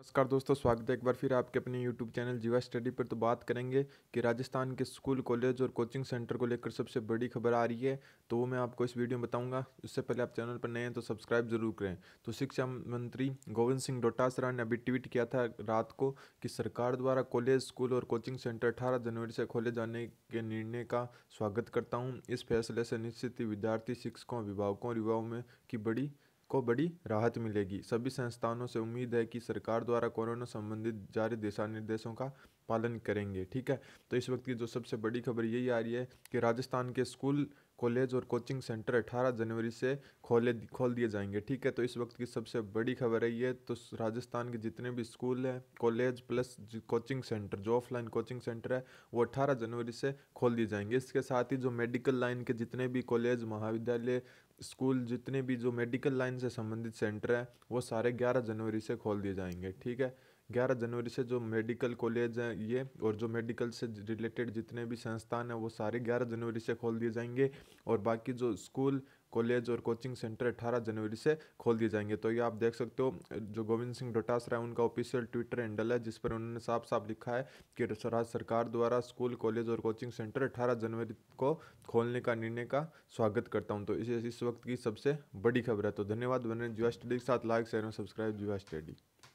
नमस्कार दोस्तों स्वागत है एक बार फिर आपके अपने यूट्यूब चैनल जीवा स्टडी पर तो बात करेंगे कि राजस्थान के स्कूल कॉलेज और कोचिंग सेंटर को लेकर सबसे बड़ी खबर आ रही है तो वो मैं आपको इस वीडियो में बताऊंगा उससे पहले आप चैनल पर नए हैं तो सब्सक्राइब जरूर करें तो शिक्षा मंत्री गोविंद सिंह डोटासरा ने अभी ट्वीट किया था रात को कि सरकार द्वारा कॉलेज स्कूल और कोचिंग सेंटर अठारह जनवरी से खोले जाने के निर्णय का स्वागत करता हूँ इस फैसले से निश्चित ही विद्यार्थी शिक्षकों अभिभावकों और युवाओं में की बड़ी को बड़ी राहत मिलेगी सभी संस्थानों से उम्मीद है कि सरकार द्वारा कोरोना संबंधित जारी दिशा निर्देशों का पालन करेंगे ठीक है तो इस वक्त की जो सबसे बड़ी खबर यही आ रही है कि राजस्थान के स्कूल कॉलेज और कोचिंग सेंटर 18 जनवरी से खोले खोल दिए जाएंगे ठीक है तो इस वक्त की सबसे बड़ी खबर है ये तो राजस्थान के जितने भी स्कूल हैं कॉलेज प्लस कोचिंग सेंटर जो ऑफलाइन कोचिंग सेंटर है वो अट्ठारह जनवरी से खोल दिए जाएंगे इसके साथ ही जो मेडिकल लाइन के जितने भी कॉलेज महाविद्यालय स्कूल जितने भी जो मेडिकल लाइन से संबंधित सेंटर हैं वो सारे ग्यारह जनवरी से खोल दिए जाएंगे ठीक है ग्यारह जनवरी से जो मेडिकल कॉलेज हैं ये और जो मेडिकल से रिलेटेड जितने भी संस्थान हैं वो सारे ग्यारह जनवरी से खोल दिए जाएंगे और बाकी जो स्कूल कॉलेज और कोचिंग सेंटर 18 जनवरी से खोल दिए जाएंगे तो ये आप देख सकते हो जो गोविंद सिंह डोटासरा है उनका ऑफिशियल ट्विटर हैंडल है जिस पर उन्होंने साफ साफ लिखा है कि राज्य सरकार द्वारा स्कूल कॉलेज और कोचिंग सेंटर 18 जनवरी को खोलने का निर्णय का स्वागत करता हूँ तो इसे इस वक्त की सबसे बड़ी खबर है तो धन्यवाद बने जीवा स्टडी के साथ लाइक शेयर और सब्सक्राइब जीवा स्टडी